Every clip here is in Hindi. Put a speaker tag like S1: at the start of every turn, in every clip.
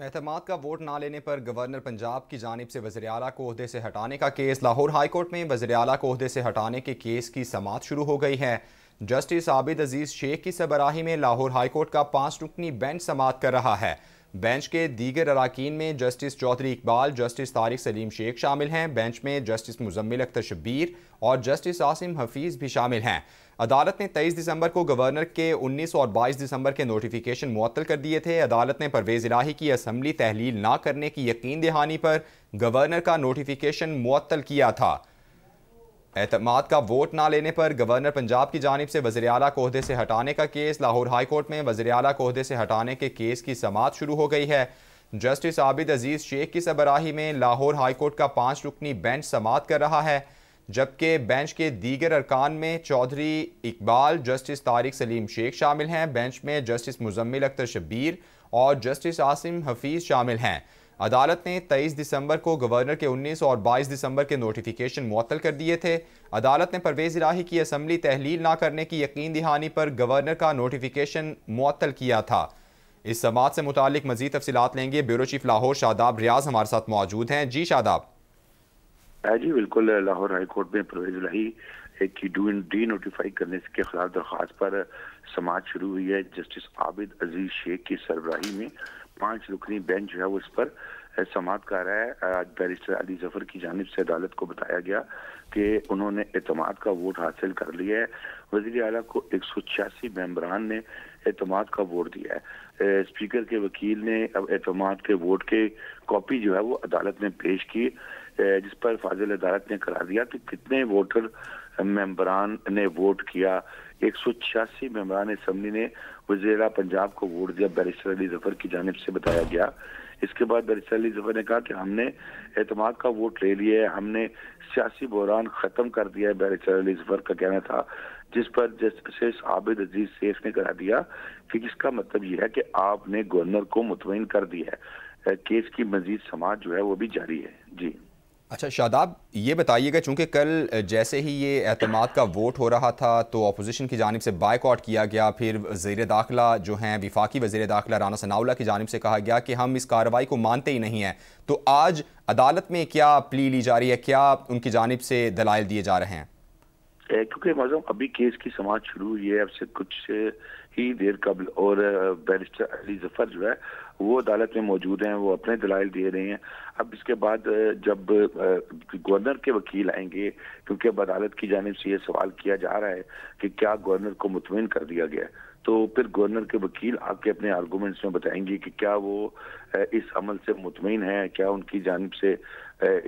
S1: अहतमाद का वोट ना लेने पर गवर्नर पंजाब की जानब से वजर अला को अहदे से हटाने का केस लाहौर हाई कोर्ट में वजर अला को अहदे से हटाने के केस की समात शुरू हो गई है जस्टिस आबिद अजीज़ शेख की सबराही में लाहौर हाई कोर्ट का पाँच रुकनी बेंच समात कर रहा है बेंच के दीगर अरकान में जस्टिस चौधरी इकबाल जस्टिस तारिक सलीम शेख शामिल हैं बेंच में जस्टिस मुजम्मिल अख्तर शब्बीर और जस्टिस आसिम हफीज़ भी शामिल हैं अदालत ने 23 दिसंबर को गवर्नर के 19 और 22 दिसंबर के नोटिफिकेशन मुअल कर दिए थे अदालत ने परवेज़ इलाही की असम्बली तहलील ना करने की यकीन दहानी पर गवर्नर का नोटिफिकेशन मुअल किया था एतमाद का वोट ना लेने पर गवर्नर पंजाब की जानब से वजी अला कोहदे से हटाने का केस लाहौर हाई कोर्ट में वजी अला कोहदे से हटाने के केस की समात शुरू हो गई है जस्टिस आबिद अजीज़ शेख की सबराही में लाहौर हाई कोर्ट का पाँच रुकनी बेंच समात कर रहा है जबकि बेंच के दीगर अरकान में चौधरी इकबाल जस्टिस तारिक सलीम शेख शामिल हैं बेंच में जस्टिस मुजम्मिल अख्तर शबीर और जस्टिस आसिम हफीज़ शामिल हैं अदालत ने 23 दिसंबर को गवर्नर के 19 और 22 दिसंबर के नोटिफिकेशन मअतल कर दिए थे अदालत ने परवेज़ इलाही की असम्बली तहलील ना करने की यकीन दहानी पर गवर्नर का नोटिफिकेशन मअतल किया था इस समात से मुतक मजीद तफसीत लेंगे ब्यूरो चीफ लाहौर शादाब रियाज हमारे साथ मौजूद हैं जी शादाब
S2: हाँ जी बिल्कुल लाहौर हाई कोर्ट में परवेज इलाही की डू डी नोटिफाई करने के खिलाफ दरख्वास्त पर समाज शुरू हुई है जस्टिस आबिद अजीज शेख की सरबराही में पांच रुकनी बेंच जो है उस पर समात कर रहा है आज बैरिस्टर अली जफर की जानब से अदालत को बताया गया कि उन्होंने अतमाद का वोट हासिल कर लिया है वजीर अला को एक सौ छियासी मेम्बरान ने अतमाद का वोट दिया है स्पीकर के वकील ने अब अतमाद के वोट के कॉपी जो है वो अदालत में पेश की जिस पर फाजिल अदालत ने करा दिया कि कितने वोटर मेम्बरान ने वोट किया एक सौ छियासी मेम्बरान इसम्बली ने वजीरा पंजाब को वोट दिया बैरिस्टर अली जफर की जानब से बताया गया इसके बाद बैरिस्टर अली जफर ने कहा कि हमने अहतमाद का वोट ले लिया है हमने सियासी बहरान ख़त्म कर दिया है बैरिस्टर अली जफर का कहना था जिस पर जस्टिस आबिद अजीज शेख ने करा दिया कि जिसका मतलब यह है कि आपने गवर्नर को मुतमिन कर दिया है केस की मजीद समाज जो है वो भी जारी है जी
S1: अच्छा शादाब ये बताइएगा चूंकि कल जैसे ही ये अहतमाद का वोट हो रहा था तो अपोजिशन की जानब से बाइकआउट किया गया फिर वजीर दाखिला जो हैं विफाकी वजीर दाखिला राना सनाउला की जानब से कहा गया कि हम इस कार्रवाई को मानते ही नहीं हैं तो आज अदालत में क्या प्ली ली जा रही है क्या उनकी जानब से दलाइल दिए जा रहे हैं
S2: क्योंकि मौजूद अभी केस की समाज शुरू हुई है अब से कुछ ही देर कबल और बैरिस्टर अली जफर जो है वो अदालत में मौजूद हैं वो अपने दलाइल दे रहे हैं अब इसके बाद जब गवर्नर के वकील आएंगे क्योंकि अब अदालत की जानब से ये सवाल किया जा रहा है कि क्या गवर्नर को मुतमिन कर दिया गया तो फिर गवर्नर के वकील आपके अपने आर्गूमेंट्स में बताएंगे कि क्या वो इस अमल से मुतमिन है क्या उनकी जानब से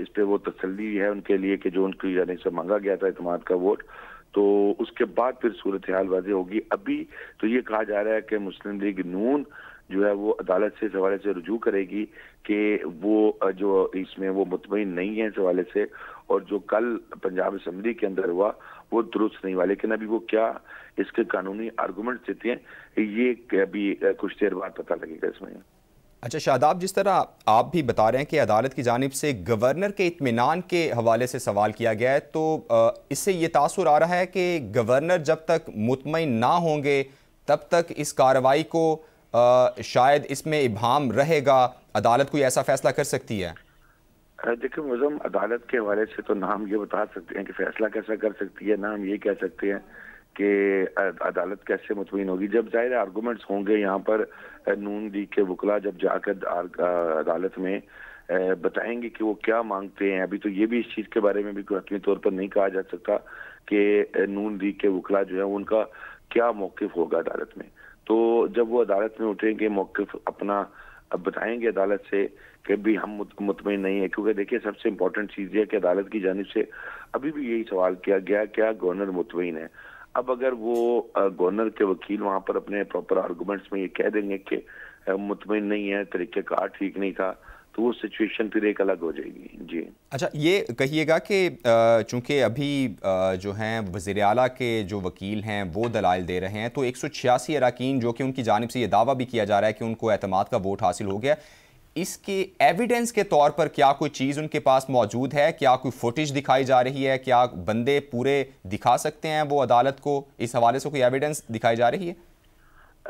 S2: इस पर वो तसली है उनके लिए कि जो उनकी जानब से मांगा गया था अतमाद का वोट तो उसके बाद फिर सूरत हाल वाजी होगी अभी तो ये कहा जा रहा है कि मुस्लिम लीग नून जो है वो अदालत से इस हवाले से रजू करेगी कि वो जो इसमें वो मुतमिन नहीं है इस हवाले से और जो कल पंजाब असम्बली के अंदर हुआ वो दुरुस्त नहीं हुआ लेकिन अभी वो क्या इसके कानूनी आर्गूमेंट देते हैं ये अभी कुछ देर बाद पता लगेगा इसमें
S1: अच्छा शादाब जिस तरह आप भी बता रहे हैं कि अदालत की जानब से गवर्नर के इतमान के हवाले से सवाल किया गया है तो इससे ये तासर आ रहा है कि गवर्नर जब तक मुतमिन ना होंगे तब तक इस कार्रवाई को शायद इसमें इबाम रहेगा अदालत कोई ऐसा फैसला कर सकती है
S2: देखिए मुजम अदालत के हवाले से तो ना हम ये बता सकते हैं कि फैसला कैसा कर सकती है ना हम ये कह सकते हैं कि अदालत कैसे मुतमिन होगी जब जाहिर आर्गूमेंट्स होंगे यहाँ पर नून लीग के वकला जब जाकर अदालत में बताएंगे कि वो क्या मांगते हैं अभी तो ये भी इस चीज़ के बारे में भी हतमी तौर पर नहीं कहा जा सकता कि नून लीग के वकला जो है उनका क्या मौकफ होगा अदालत में तो जब वो अदालत में उठेंगे मौकफ अपना बताएंगे अदालत से कि भी हम मुतमिन नहीं है क्योंकि देखिए सबसे इम्पोर्टेंट चीज़ यह कि अदालत की जानब से अभी भी यही सवाल किया गया क्या गवर्नर मुतमिन है अब अगर वो गवर्नर के वकील वहाँ पर अपने प्रॉपर आर्गूमेंट्स में ये कह देंगे कि मुतमिन नहीं है तरीके कार ठीक नहीं था तो वो सिचुएशन फिर एक अलग हो जाएगी जी
S1: अच्छा ये कहिएगा कि चूंकि अभी जो हैं वजीर अला के जो वकील हैं वो दलाल दे रहे हैं तो एक सौ छियासी अरकान जो कि उनकी जानब से ये दावा भी किया जा रहा है कि उनको अहतमाद का वोट हासिल हो गया इसके एविडेंस के तौर पर क्या कोई चीज़ उनके पास मौजूद है क्या कोई फुटेज दिखाई जा रही है क्या बंदे पूरे दिखा सकते हैं वो अदालत को इस हवाले से कोई एविडेंस दिखाई जा रही है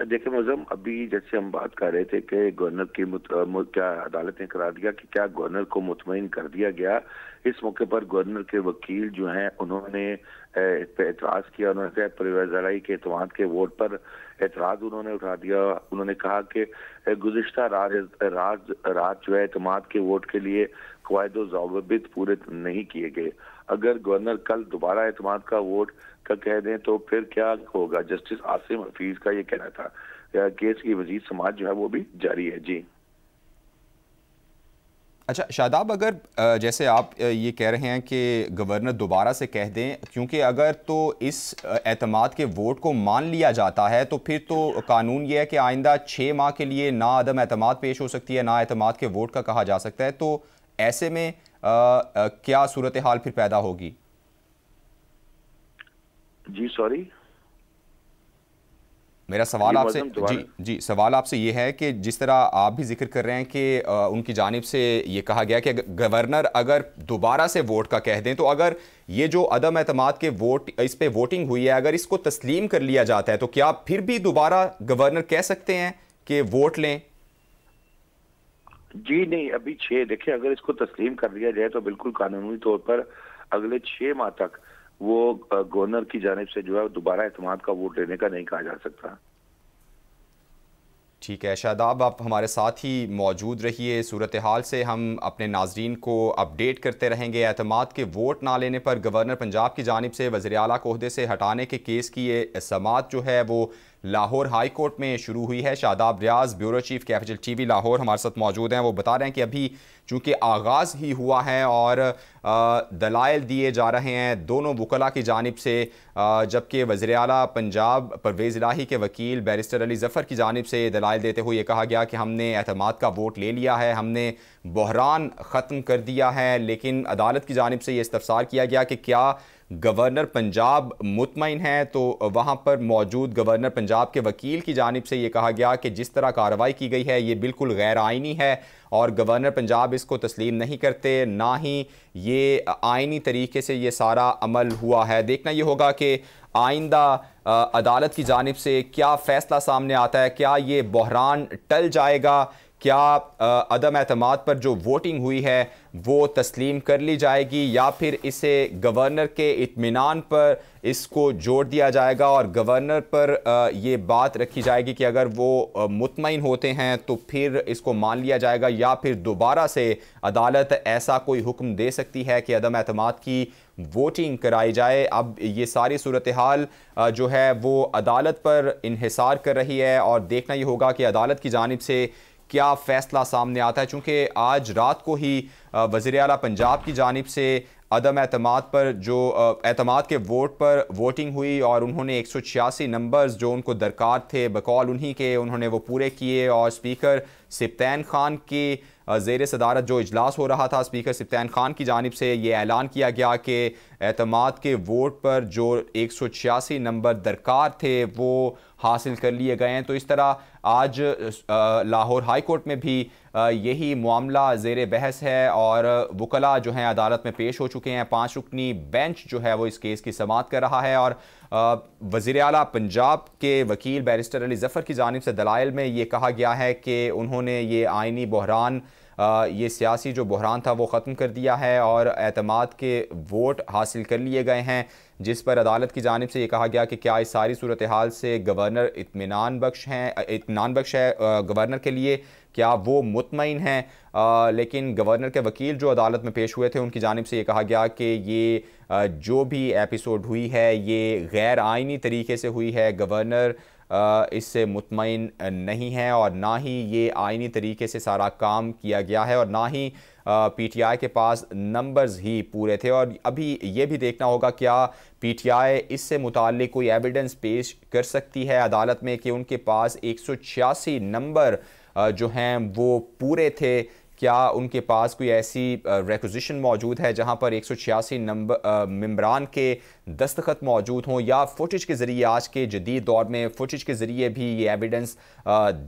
S2: देखिए मौजम अभी जैसे हम बात कर रहे थे कि गवर्नर की क्या अदालत ने करा दिया कि क्या गवर्नर को मुतमिन कर दिया गया इस मौके पर गवर्नर के वकील जो हैं उन्होंने इस पर एतराज़ किया उन्होंने कहा परवेज लड़ाई के अतमाद के वोट पर एतराज़ उन्होंने उठा दिया उन्होंने कहा कि गुजशत रात रात जो है अतमाद के वोट के लिए कवायद जवाबित पूरे नहीं किए गए अगर गवर्नर कल दोबारा एतम का वोट का कह दें तो फिर क्या होगा जस्टिस आसिम हफीज का ये कहना था केस की मजीद समाज जो है वो भी जारी है जी
S1: अच्छा शादाब अगर जैसे आप ये कह रहे हैं कि गवर्नर दोबारा से कह दें क्योंकि अगर तो इस एतमाद के वोट को मान लिया जाता है तो फिर तो कानून ये है कि आइंदा छः माह के लिए ना आदम एतमाद पेश हो सकती है ना एतमाद के वोट का कहा जा सकता है तो ऐसे में क्या सूरत हाल फिर पैदा होगी जी सॉरी मेरा सवाल आपसे जी जी सवाल आपसे ये है कि जिस तरह आप भी जिक्र कर रहे हैं कि आ, उनकी जानब से ये कहा गया कि गवर्नर अगर दोबारा से वोट का कह दें तो अगर ये जो अदम अहतमाद के वोट इस पर वोटिंग हुई है अगर इसको तस्लीम कर लिया जाता है तो क्या फिर भी दोबारा गवर्नर कह सकते हैं कि वोट लें
S2: जी नहीं अभी छह देखिए अगर इसको तस्लीम कर लिया जाए तो बिल्कुल कानूनी तौर पर अगले छह माह तक वो गवर्नर की जानब से जो है दोबारा एतम का वोट लेने का नहीं कहा
S1: जा सकता ठीक है शादाब आप हमारे साथ ही मौजूद रहिए सूरत हाल से हम अपने नाजरन को अपडेट करते रहेंगे अहतमाद के वोट ना लेने पर गवर्नर पंजाब की जानब से वजी अला से हटाने के केस की ये समात जो है वो लाहौर हाई कोर्ट में शुरू हुई है Shadab Riaz bureau chief capital TV Lahore हमारे साथ मौजूद हैं वो बता रहे हैं कि अभी चूंकि आगाज़ ही हुआ है और दलाइल दिए जा रहे हैं दोनों वकला की जानब से जबकि वज़र अला पंजाब परवेज़ इलाही के वकील बैरिस्टर अली ज़फ़र की जानब से दलाइल देते हुए ये कहा गया कि हमने अहतमाद का वोट ले लिया है हमने बहरान ख़त्म कर दिया है लेकिन अदालत की जानब से ये इस्तफसार किया गया कि क्या गवर्नर पंजाब मुतमिन है तो वहाँ पर मौजूद गवर्नर पंजाब के वकील की जानब से ये कहा गया कि जिस तरह कार्रवाई की गई है ये बिल्कुल गैर आइनी है और गवर्नर पंजाब इसको तस्लीम नहीं करते ना ही ये आइनी तरीके से ये सारा अमल हुआ है देखना ये होगा कि आइंदा अदालत की जानब से क्या फ़ैसला सामने आता है क्या ये बहरान टल जाएगा क्या अदम अतमाद पर जो वोटिंग हुई है वो तस्लीम कर ली जाएगी या फिर इसे गवर्नर के इतमान पर इसको जोड़ दिया जाएगा और गवर्नर पर ये बात रखी जाएगी कि अगर वो मुतमिन होते हैं तो फिर इसको मान लिया जाएगा या फिर दोबारा से अदालत ऐसा कोई हुक्म दे सकती है कि अदम अहतम की वोटिंग कराई जाए अब ये सारी सूरत हाल जो है वो अदालत पर इहिसार कर रही है और देखना ये होगा कि अदालत की जानब से क्या फैसला सामने आता है चूँकि आज रात को ही वज़ी अला पंजाब की जानब से अदम एतम पर जो एतम के वोट पर वोटिंग हुई और उन्होंने एक सौ छियासी नंबर्स जो उनको दरकार थे बकौल उन्हीं के उन्होंने वो पूरे किए और स्पीकर सिप्तैन खान के जेर सदारत जो इजलास हो रहा था स्पीकर सिप्तैन खान की जानब से ये ऐलान किया गया कि अतमाद के वोट पर जो एक सौ छियासी नंबर दरकार थे वो हासिल कर लिए गए हैं तो इस तरह आज लाहौर हाई कोर्ट में भी यही मामला जेर बहस है और वकला जो हैं अदालत में पेश हो चुके हैं पाँच रुकनी बेंच जो है वो इस केस की समात कर रहा है और वज़ी अला पंजाब के वकील बैरिस्टर अली जफ़र की जानब से दलाइल में ये कहा गया है कि उन्होंने ये आइनी बहरान ये सियासी जो बहरान था वो ख़त्म कर दिया है और अतमाद के वोट हासिल कर लिए गए हैं जिस पर अदालत की जानब से ये कहा गया कि क्या इस सारी सूरत हाल से गवर्नर इतमान बख्श हैं इतमान बख्श है गवर्नर के लिए क्या वो मुतमिन हैं लेकिन गवर्नर के वकील जो अदालत में पेश हुए थे उनकी जानब से ये कहा गया कि ये जो भी एपिसोड हुई है ये गैर आइनी तरीके से हुई है गवर्नर इससे मुतमिन नहीं है और ना ही ये आइनी तरीके से सारा काम किया गया है और ना ही पीटीआई के पास नंबर्स ही पूरे थे और अभी ये भी देखना होगा क्या पीटीआई इससे मुतल कोई एविडेंस पेश कर सकती है अदालत में कि उनके पास एक नंबर जो हैं वो पूरे थे क्या उनके पास कोई ऐसी रेकोजिशन मौजूद है जहां पर एक सौ छियासी नंबर मम्बरान के दस्तखत मौजूद हों या फुटेज के ज़रिए आज के जदीद दौर में फुटेज के ज़रिए भी ये एविडेंस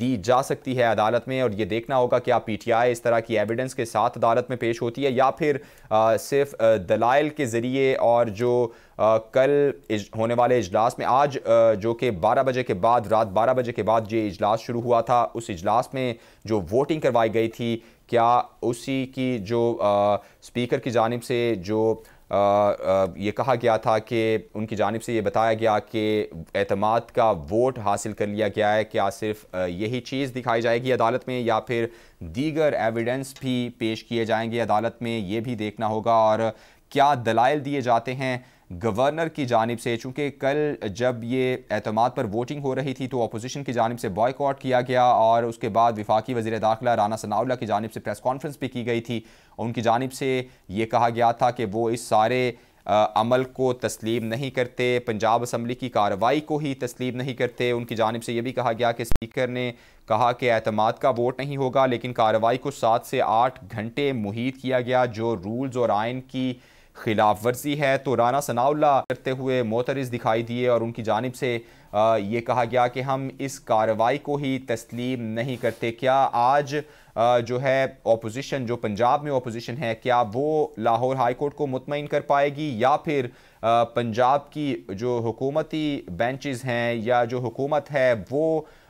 S1: दी जा सकती है अदालत में और ये देखना होगा क्या पी टी आई इस तरह की एविडेंस के साथ अदालत में पेश होती है या फिर सिर्फ दलाइल के ज़रिए और जो कल होने वाले इजलास में आज जो कि 12 बजे के बाद रात 12 बजे के बाद ये इजलास शुरू हुआ था उस इजलास में जो वोटिंग करवाई गई थी क्या उसी की जो स्पीकर की जानब से जो आ, आ, ये कहा गया था कि उनकी जानब से ये बताया गया कि अहतमाद का वोट हासिल कर लिया गया है क्या सिर्फ यही चीज़ दिखाई जाएगी अदालत में या फिर दीगर एविडेंस भी पेश किए जाएंगे अदालत में ये भी देखना होगा और क्या दलाइल दिए जाते हैं गवर्नर की जानब से चूँकि कल जब ये अहतमाद पर वोटिंग हो रही थी तो अपोजिशन की जानब से बॉयकॉट किया गया और उसके बाद विफाकी वजीर दाखिला राना सनाउल्ला की जानब से प्रेस कॉन्फ्रेंस भी की गई थी उनकी जानब से ये कहा गया था कि वो इस सारे आ, अमल को तस्लीम नहीं करते पंजाब असम्बली की कार्रवाई को ही तस्लीम नहीं करते उनकी जानब से यह भी कहा गया कि स्पीकर ने कहा कि अहतमाद का वोट नहीं होगा लेकिन कार्रवाई को सात से आठ घंटे मुहित किया गया जो रूल्स और आयन की खिलाफ वर्जी है तो राना सनाउल्ला करते हुए मोतरज दिखाई दिए और उनकी जानब से ये कहा गया कि हम इस कार्रवाई को ही तस्लीम नहीं करते क्या आज जो है ओपोजिशन जो पंजाब में अपोजिशन है क्या वो लाहौर हाई कोर्ट को मुतमिन कर पाएगी या फिर पंजाब की जो हुकूमती बेंचेस हैं या जो हुकूमत है वो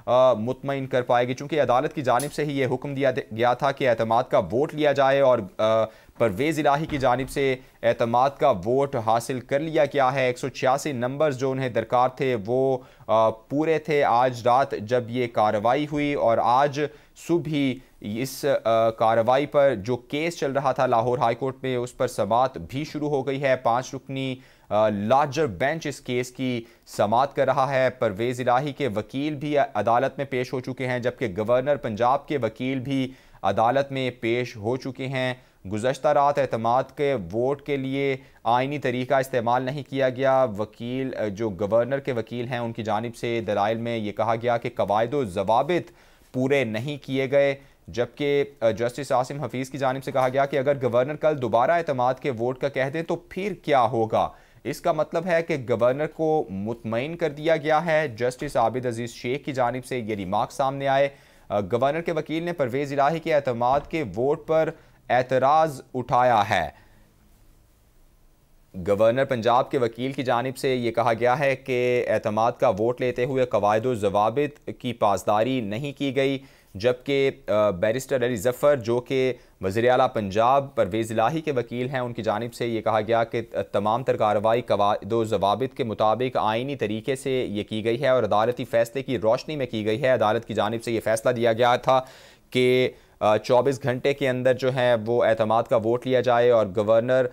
S1: मुतमिन कर पाएगी चूँकि अदालत की जानब से ही ये हुक्म दिया गया था कि अहतमाद का वोट लिया जाए और परवेज़ इलाही की जानब से अहतमाद का वोट हासिल कर लिया गया है एक सौ छियासी नंबर्स जो उन्हें दरकार थे वो पूरे थे आज रात जब ये कार्रवाई हुई और आज सुबह इस कार्रवाई पर जो केस चल रहा था लाहौर हाईकोर्ट में उस पर समात भी शुरू हो गई है पाँच रुकनी लार्जर बेंच इस केस की समात कर रहा है परवेज़ इलाही के वकील भी अदालत में पेश हो चुके हैं जबकि गवर्नर पंजाब के वकील भी अदालत में पेश हो चुके हैं गुजशत रात अहतमाद के वोट के लिए आइनी तरीका इस्तेमाल नहीं किया गया वकील जो गवर्नर के वकील हैं उनकी जानब से दलाइल में ये कहा गया कि कवायद जवाबित पूरे नहीं किए गए जबकि जस्टिस आसिम हफीज़ की जानब से कहा गया कि अगर गवर्नर कल दोबारा अहतमाद के वोट का कह दें तो फिर क्या होगा इसका मतलब है कि गवर्नर को मुतमिन कर दिया गया है जस्टिस आबिद अजीज़ शेख की जानब से ये रिमार्क सामने आए गवर्नर के वकील ने परवेज़ इलाही के अहतम के वोट पर एतराज़ उठाया है गवर्नर पंजाब के वकील की जानब से ये कहा गया है कि अहतमाद का वोट लेते हुए कवायद जवाब की पासदारी नहीं की गई जबकि बैरिस्टर अली ज़फ़र जो कि वज़ी अला पंजाब परवेज़ लाही के वकील हैं उनकी जानब से ये कहा गया कि तमाम तर कार्रवाई कवाद जवाबित के मुताबिक आइनी तरीके से ये की गई है और अदालती फ़ैसले की रोशनी में की गई है अदालत की जानब से ये फ़ैसला दिया गया था कि चौबीस घंटे के अंदर जो है वो अहतमाद का वोट लिया जाए और गवर्नर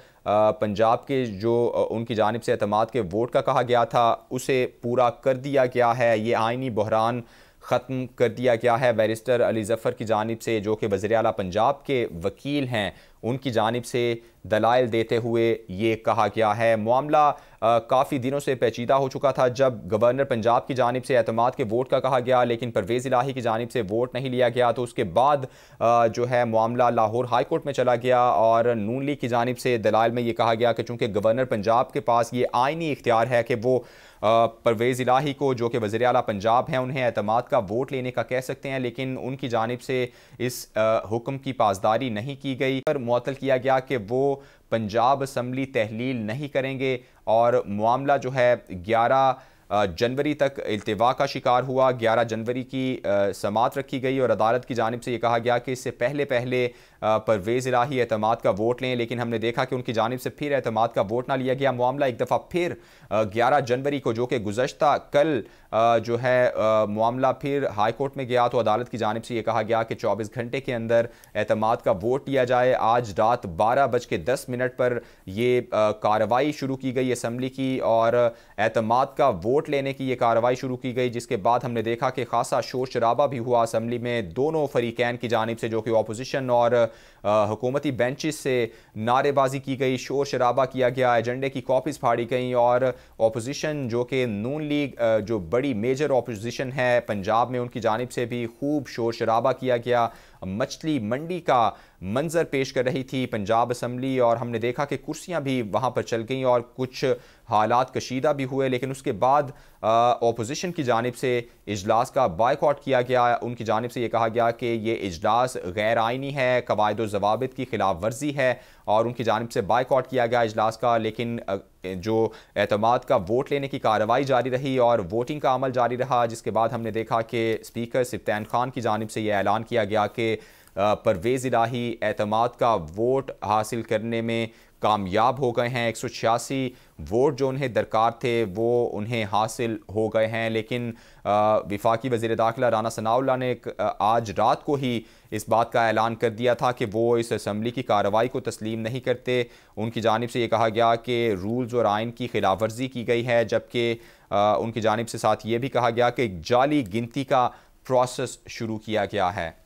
S1: पंजाब के जो उनकी जानब से अहतमाद के वोट का कहा गया था उसे पूरा कर दिया गया है ये आइनी बहरान ख़त्म कर दिया गया है बैरिस्टर अली जफ़र की जानब से जो कि अला पंजाब के वकील हैं उनकी जानब से दलाइल देते हुए ये कहा गया है मामला काफ़ी दिनों से पेचीदा हो चुका था जब गवर्नर पंजाब की जानब से अहतमाद के वोट का कहा गया लेकिन परवेज़ इलाही की जानब से वोट नहीं लिया गया तो उसके बाद आ, जो है मामला लाहौर हाई कोर्ट में चला गया और नून लीग की जानब से दलाल में ये कहा गया कि चूँकि गवर्नर पंजाब के पास ये आइनी इख्तियार है कि वो परवेज़ इलाही को जो कि वजर अला पंजाब हैं उन्हें अहतमाद का वोट लेने का कह सकते हैं लेकिन उनकी जानब से इस हुक्म की पासदारी नहीं की गई पर मुतल किया गया कि वो पंजाब असम्बली तहलील नहीं करेंगे और मामला जो है ग्यारह जनवरी तक अल्तवा का शिकार हुआ 11 जनवरी की समात रखी गई और अदालत की जानब से ये कहा गया कि इससे पहले पहले परवेज़ इलाही अहतमाद का वोट लें लेकिन हमने देखा कि उनकी जानब से फिर अहतमाद का वोट ना लिया गया मामला एक दफ़ा फिर 11 जनवरी को जो कि गुजशत कल जो है मामला फिर हाई कोर्ट में गया तो अदालत की जानब से ये कहा गया कि चौबीस घंटे के अंदर अहतमाद का वोट लिया जाए आज रात बारह बज के दस मिनट पर यह कार्रवाई शुरू की गई असम्बली की और अहतमाद का वोट वोट लेने की यह कार्रवाई शुरू की गई जिसके बाद हमने देखा कि खासा शोर शराबा भी हुआ असम्बली में दोनों फरीकैन की जानब से जो कि अपोजिशन और हुकूमती बेंचेस से नारेबाजी की गई शोर शराबा किया गया एजेंडे की कॉपीज़ फाड़ी गई और अपोजिशन जो कि नून लीग जो बड़ी मेजर अपोजिशन है पंजाब में उनकी जानब से भी खूब शोर शराबा किया गया मछली मंडी का मंजर पेश कर रही थी पंजाब असम्बली और हमने देखा कि कुर्सियाँ भी वहाँ पर चल गई और कुछ हालात कशीदा भी हुए लेकिन उसके बाद अपोजिशन की जानब से इजलास का बायकॉट किया गया उनकी जानब से ये कहा गया कि ये इजलास गैर आइनी है कवायद जवाबित की खिलाफ वर्जी है और उनकी जानब से बायकॉट किया गया इजलास का लेकिन जो अहतमाद का वोट लेने की कार्रवाई जारी रही और वोटिंग का अमल जारी रहा जिसके बाद हमने देखा कि स्पीकर सिप्तान खान की जानब से यह ऐलान किया गया कि परवेज़ इलाही एतमाद का वोट हासिल करने में कामयाब हो गए हैं एक सौ छियासी वोट जो उन्हें दरकार थे वो उन्हें हासिल हो गए हैं लेकिन विफाकी वजीर दाखिला राना सनाउल्ला ने आज रात को ही इस बात का ऐलान कर दिया था कि वो इस असम्बली की कार्रवाई को तस्लीम नहीं करते उनकी जानब से ये कहा गया कि रूल्स और आइन की खिलाफ वर्जी की गई है जबकि उनकी जानब से साथ ये भी कहा गया कि जाली गिनती का प्रोसेस शुरू किया गया है